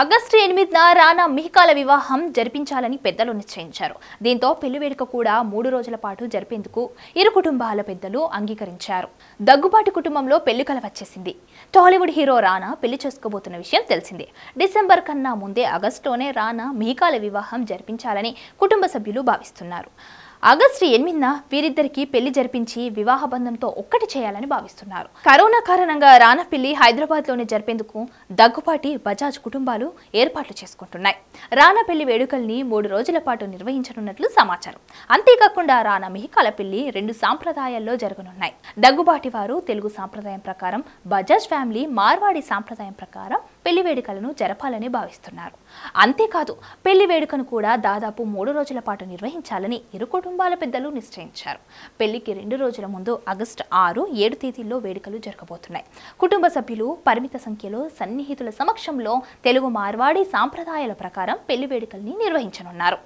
August ఎనిమిదిన రానా మిహికాల వివాహం జరిపించాలని పెద్దలు నిశ్చయించారు దీంతో పెళ్లి వేడుక కూడా మూడు రోజుల పాటు జరిపేందుకు ఇరు కుటుంబాల పెద్దలు అంగీకరించారు దగ్గుబాటి కుటుంబంలో పెళ్లికల వచ్చేసింది టాలీవుడ్ హీరో రానా పెళ్లి చేసుకోబోతున్న విషయం తెలిసిందే డిసెంబర్ కన్నా ముందే ఆగస్టులోనే రానా మిహికాల వివాహం జరిపించాలని కుటుంబ సభ్యులు భావిస్తున్నారు ఆగస్టు ఎనిమిదిన వీరిద్దరికి పెళ్లి జరిపించి వివాహ బంధంతో ఒక్కటి చేయాలని భావిస్తున్నారు కరోనా కారణంగా రానపిల్లి హైదరాబాద్లోనే జరిపేందుకు దగ్గుపాటి బజాజ్ కుటుంబాలు ఏర్పాట్లు చేసుకుంటున్నాయి రానపెల్లి వేడుకల్ని మూడు రోజుల పాటు నిర్వహించనున్నట్లు సమాచారం అంతేకాకుండా రానా మిహికాల పెళ్లి రెండు సాంప్రదాయాల్లో జరగనున్నాయి దగ్గుబాటి వారు తెలుగు సాంప్రదాయం ప్రకారం బజాజ్ ఫ్యామిలీ మార్వాడి సాంప్రదాయం ప్రకారం పెళ్లి వేడుకలను జరపాలని భావిస్తున్నారు అంతేకాదు పెళ్లి వేడుకను కూడా దాదాపు మూడు రోజుల పాటు నిర్వహించాలని ఇరు కుటుంబాల పెద్దలు నిశ్చయించారు పెళ్లికి రెండు రోజుల ముందు ఆగస్టు ఆరు ఏడు తేదీల్లో వేడుకలు జరగబోతున్నాయి కుటుంబ సభ్యులు పరిమిత సంఖ్యలో సన్నిహితుల సమక్షంలో తెలుగు మార్వాడి సాంప్రదాయాల ప్రకారం పెళ్లి వేడుకల్ని నిర్వహించనున్నారు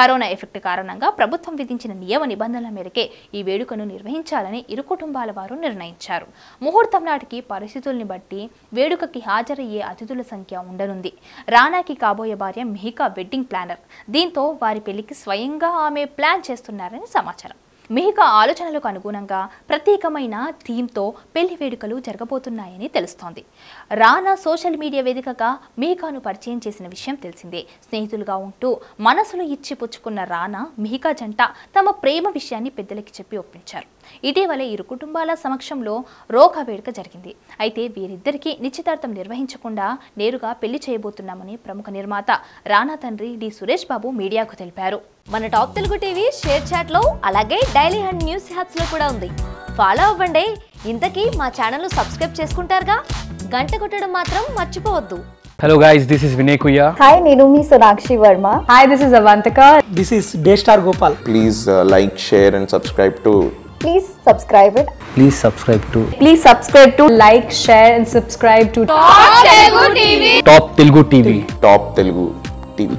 కరోనా ఎఫెక్ట్ కారణంగా ప్రభుత్వం విధించిన నియమ నిబంధనల మేరకే ఈ వేడుకను నిర్వహించాలని ఇరు కుటుంబాల వారు నిర్ణయించారు ముహూర్తం నాటికి పరిస్థితుల్ని బట్టి వేడుకకి హాజరయ్యే అతిథి అతిథుల సంఖ్య ఉండనుంది రాణాకి కాబోయే భార్య మిహికా వెడ్డింగ్ ప్లానర్ దీంతో వారి పెళ్లికి స్వయంగా ఆమె ప్లాన్ చేస్తున్నారని సమాచారం మేఘ ఆలోచనలకు అనుగుణంగా ప్రత్యేకమైన థీమ్తో పెళ్లి వేడుకలు జరగబోతున్నాయని తెలుస్తోంది రానా సోషల్ మీడియా వేదికగా మేఘాను పరిచయం చేసిన విషయం తెలిసిందే స్నేహితులుగా ఉంటూ మనసులు ఇచ్చి పుచ్చుకున్న రానా మేఘా జంట తమ ప్రేమ విషయాన్ని పెద్దలకి చెప్పి ఒప్పించారు ఇటీవల ఇరు కుటుంబాల సమక్షంలో రోఖా వేడుక జరిగింది అయితే వీరిద్దరికీ నిశ్చితార్థం నిర్వహించకుండా నేరుగా పెళ్లి చేయబోతున్నామని ప్రముఖ నిర్మాత రానా తండ్రి డి సురేష్ బాబు మీడియాకు తెలిపారు మన టాప్ తెలుగు టీవీ షేర్ చాట్లో అలాగే డైలీ హండ్ న్యూస్ లో కూడా ఉంది ఫాలో అవ్వండి ఇంతకీ మా ఛానల్ను సబ్స్క్రైబ్ చేసుకుంటారుగా గంట కొట్టడం మాత్రం మర్చిపోవద్దు hello guys this is Vinay Kuyya hi నేను మీ Sonakshi Verma hi this is Avantika this is day star Gopal please like share and subscribe to please subscribe it please subscribe to please subscribe to like share and subscribe to top Telugu TV top Telugu TV top Telugu TV